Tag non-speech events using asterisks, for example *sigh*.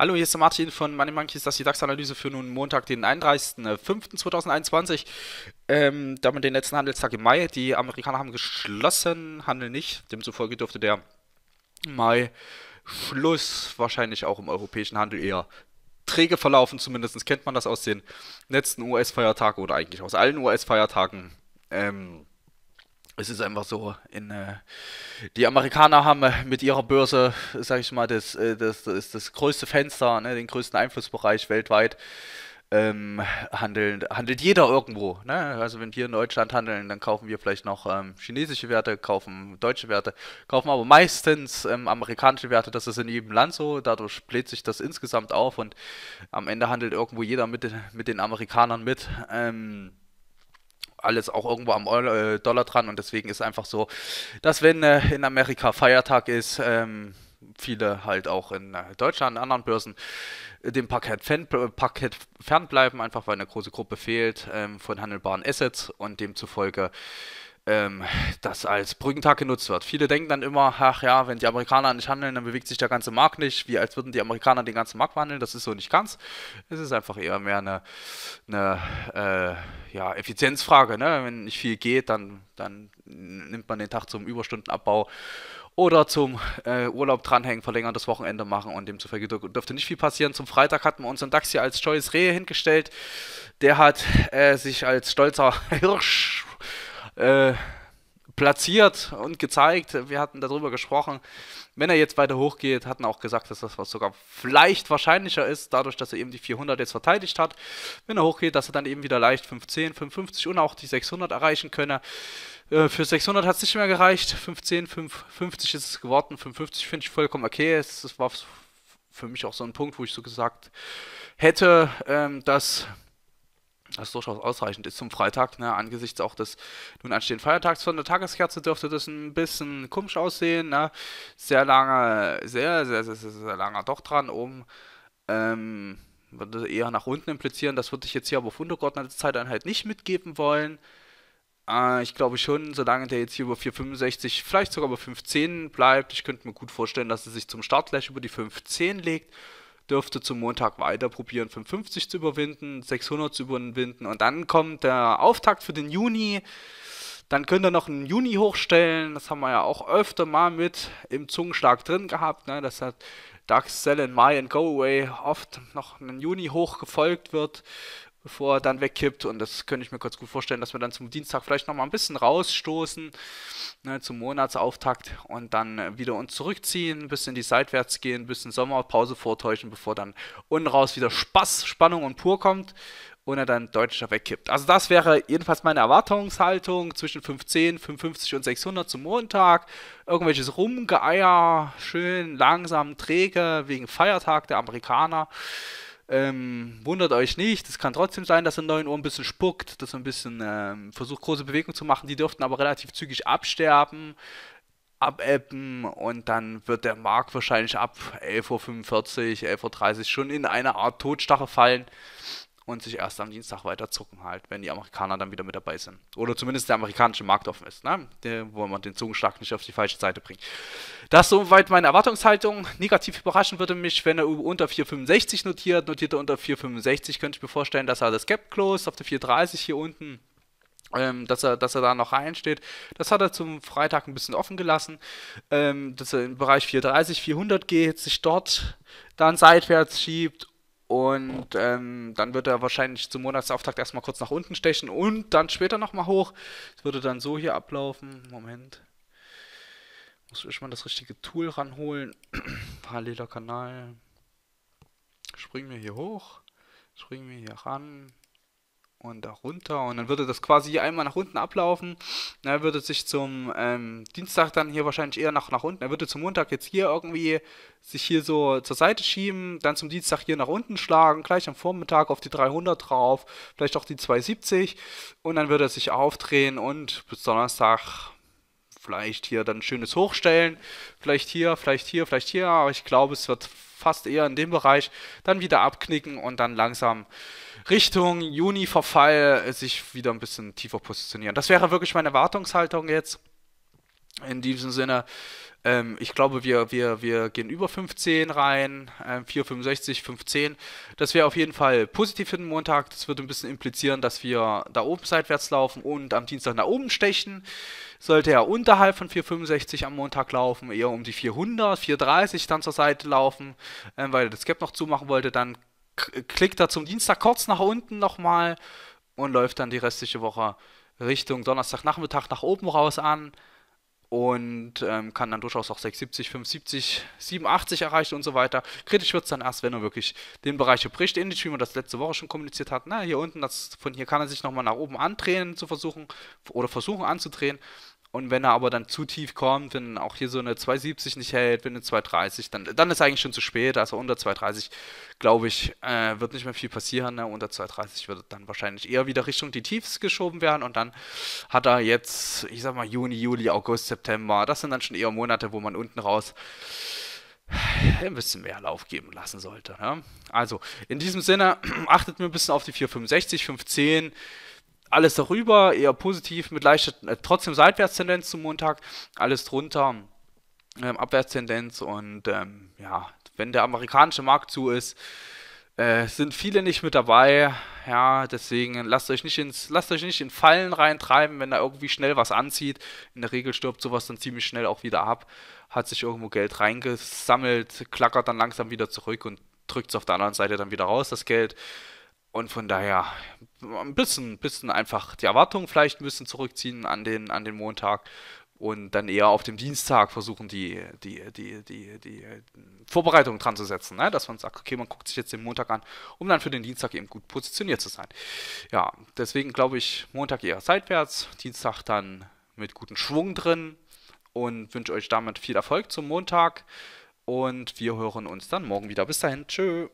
Hallo, hier ist der Martin von Money Monkeys, das ist die DAX-Analyse für nun Montag, den 31.05.2021. Ähm, damit den letzten Handelstag im Mai. Die Amerikaner haben geschlossen, handeln nicht. Demzufolge dürfte der Mai-Schluss wahrscheinlich auch im europäischen Handel eher träge verlaufen. Zumindest kennt man das aus den letzten US-Feiertagen oder eigentlich aus allen US-Feiertagen. Ähm, es ist einfach so, in, äh, die Amerikaner haben äh, mit ihrer Börse, sage ich mal, das, äh, das, das, das größte Fenster, ne, den größten Einflussbereich weltweit. Ähm, handelt, handelt jeder irgendwo. Ne? Also wenn wir in Deutschland handeln, dann kaufen wir vielleicht noch ähm, chinesische Werte, kaufen deutsche Werte, kaufen aber meistens ähm, amerikanische Werte. Das ist in jedem Land so. Dadurch bläht sich das insgesamt auf und am Ende handelt irgendwo jeder mit, den, mit den Amerikanern mit. Ähm, alles auch irgendwo am äh, Dollar dran und deswegen ist einfach so, dass wenn äh, in Amerika Feiertag ist, ähm, viele halt auch in äh, Deutschland, in anderen Börsen, dem Parkett, fan, Parkett fernbleiben, einfach weil eine große Gruppe fehlt ähm, von handelbaren Assets und demzufolge ähm, das als Brückentag genutzt wird. Viele denken dann immer, ach ja, wenn die Amerikaner nicht handeln, dann bewegt sich der ganze Markt nicht, wie als würden die Amerikaner den ganzen Markt wandeln. Das ist so nicht ganz. Es ist einfach eher mehr eine, eine äh, ja, Effizienzfrage. Ne? Wenn nicht viel geht, dann, dann nimmt man den Tag zum Überstundenabbau oder zum äh, Urlaub dranhängen, verlängertes Wochenende machen und demzufolge dürfte nicht viel passieren. Zum Freitag hatten wir unseren Dax hier als scheues Rehe hingestellt. Der hat äh, sich als stolzer *laughs* Hirsch äh, platziert und gezeigt. Wir hatten darüber gesprochen. Wenn er jetzt weiter hochgeht, hatten auch gesagt, dass das was sogar vielleicht wahrscheinlicher ist, dadurch, dass er eben die 400 jetzt verteidigt hat. Wenn er hochgeht, dass er dann eben wieder leicht 510, 550 und auch die 600 erreichen könne. Äh, für 600 hat es nicht mehr gereicht. 510, 550 ist es geworden. 550 finde ich vollkommen okay. Es, war für mich auch so ein Punkt, wo ich so gesagt hätte, ähm, dass das durchaus ausreichend ist zum Freitag. Ne? Angesichts auch des nun anstehenden Feiertags von der Tageskerze dürfte das ein bisschen komisch aussehen. Ne? Sehr lange, sehr, sehr, sehr, sehr, sehr langer doch dran, oben, ähm, würde eher nach unten implizieren. Das würde ich jetzt hier aber auf untergeordnete Zeiteinheit nicht mitgeben wollen. Äh, ich glaube schon, solange der jetzt hier über 4,65, vielleicht sogar über 5,10 bleibt, ich könnte mir gut vorstellen, dass er sich zum Start gleich über die 5,10 legt dürfte zum Montag weiter probieren, 550 zu überwinden, 600 zu überwinden und dann kommt der Auftakt für den Juni. Dann könnt ihr noch einen Juni hochstellen, das haben wir ja auch öfter mal mit im Zungenschlag drin gehabt, ne? das hat Dark Sell in Mai and Go Away oft noch einen Juni hoch gefolgt wird bevor er dann wegkippt. Und das könnte ich mir kurz gut vorstellen, dass wir dann zum Dienstag vielleicht nochmal ein bisschen rausstoßen, ne, zum Monatsauftakt und dann äh, wieder uns zurückziehen, ein bisschen die seitwärts gehen, ein bisschen Sommerpause vortäuschen, bevor dann unten raus wieder Spaß, Spannung und pur kommt und er dann deutlicher wegkippt. Also das wäre jedenfalls meine Erwartungshaltung zwischen 510, 550 und 600 zum Montag. Irgendwelches Rumgeeier, schön langsam, träge, wegen Feiertag der Amerikaner. Ähm, wundert euch nicht, es kann trotzdem sein, dass er 9 Uhr ein bisschen spuckt, dass er ein bisschen ähm, versucht, große Bewegungen zu machen. Die dürften aber relativ zügig absterben, abebben und dann wird der Markt wahrscheinlich ab 11.45 Uhr, 11.30 Uhr schon in eine Art Todstache fallen und sich erst am Dienstag weiter zucken halt, wenn die Amerikaner dann wieder mit dabei sind. Oder zumindest der amerikanische Markt offen ist, ne? Der, wo man den Zungenschlag nicht auf die falsche Seite bringt. Das ist soweit meine Erwartungshaltung. Negativ überraschen würde mich, wenn er unter 4,65 notiert. Notiert er unter 4,65, könnte ich mir vorstellen, dass er das Gap Close auf der 4,30 hier unten. Ähm, dass, er, dass er da noch reinsteht. Das hat er zum Freitag ein bisschen offen gelassen, ähm, dass er im Bereich 430, 400 geht, sich dort dann seitwärts schiebt und ähm, dann wird er wahrscheinlich zum Monatsauftakt erstmal kurz nach unten stechen und dann später nochmal hoch. Es würde dann so hier ablaufen. Moment. Muss ich mal das richtige Tool ranholen. *clears throat* Paralleler Kanal. Springen wir hier hoch. Springen wir hier ran. Und da runter. Und dann würde das quasi hier einmal nach unten ablaufen. Na, er würde sich zum ähm, Dienstag dann hier wahrscheinlich eher nach, nach unten. Er würde zum Montag jetzt hier irgendwie sich hier so zur Seite schieben, dann zum Dienstag hier nach unten schlagen, gleich am Vormittag auf die 300 drauf, vielleicht auch die 270 und dann würde er sich aufdrehen und bis Donnerstag vielleicht hier dann ein schönes Hochstellen, vielleicht hier, vielleicht hier, vielleicht hier, aber ich glaube, es wird fast eher in dem Bereich, dann wieder abknicken und dann langsam Richtung Juni-Verfall äh, sich wieder ein bisschen tiefer positionieren. Das wäre wirklich meine Erwartungshaltung jetzt. In diesem Sinne, ähm, ich glaube, wir, wir, wir gehen über 15 rein, ähm, 4,65, 15. Das wäre auf jeden Fall positiv für den Montag. Das würde ein bisschen implizieren, dass wir da oben seitwärts laufen und am Dienstag nach oben stechen. Sollte er unterhalb von 4,65 am Montag laufen, eher um die 400, 4,30 dann zur Seite laufen, ähm, weil er das Gap noch zumachen wollte, dann klickt er zum Dienstag kurz nach unten nochmal und läuft dann die restliche Woche Richtung Donnerstagnachmittag nach oben raus an und ähm, kann dann durchaus auch 670, 570, 87 erreichen und so weiter. Kritisch wird es dann erst, wenn er wirklich den Bereich bricht, ähnlich wie man das letzte Woche schon kommuniziert hat. Na, hier unten, das, von hier kann er sich nochmal nach oben andrehen zu versuchen oder versuchen anzudrehen. Und wenn er aber dann zu tief kommt, wenn auch hier so eine 270 nicht hält, wenn eine 230, dann, dann ist eigentlich schon zu spät. Also unter 230, glaube ich, äh, wird nicht mehr viel passieren. Ne? Unter 230 wird dann wahrscheinlich eher wieder Richtung die Tiefs geschoben werden. Und dann hat er jetzt, ich sag mal, Juni, Juli, August, September. Das sind dann schon eher Monate, wo man unten raus ein bisschen mehr Lauf geben lassen sollte. Ne? Also, in diesem Sinne, *clears throat* achtet mir ein bisschen auf die 465, 510 alles darüber eher positiv mit leichter, äh, trotzdem Seitwärtstendenz zum Montag, alles drunter ähm, Abwärtstendenz und ähm, ja, wenn der amerikanische Markt zu ist, äh, sind viele nicht mit dabei. Ja, deswegen lasst euch nicht ins, lasst euch nicht in Fallen reintreiben, wenn da irgendwie schnell was anzieht. In der Regel stirbt sowas dann ziemlich schnell auch wieder ab. Hat sich irgendwo Geld reingesammelt, klackert dann langsam wieder zurück und drückt es auf der anderen Seite dann wieder raus, das Geld. Und von daher ein bisschen, bisschen einfach die Erwartungen vielleicht ein bisschen zurückziehen an den, an den Montag und dann eher auf dem Dienstag versuchen, die, die, die, die, die Vorbereitung dran zu setzen. Ne? Dass man sagt, okay, man guckt sich jetzt den Montag an, um dann für den Dienstag eben gut positioniert zu sein. Ja, deswegen glaube ich, Montag eher seitwärts, Dienstag dann mit gutem Schwung drin und wünsche euch damit viel Erfolg zum Montag. Und wir hören uns dann morgen wieder. Bis dahin, tschö.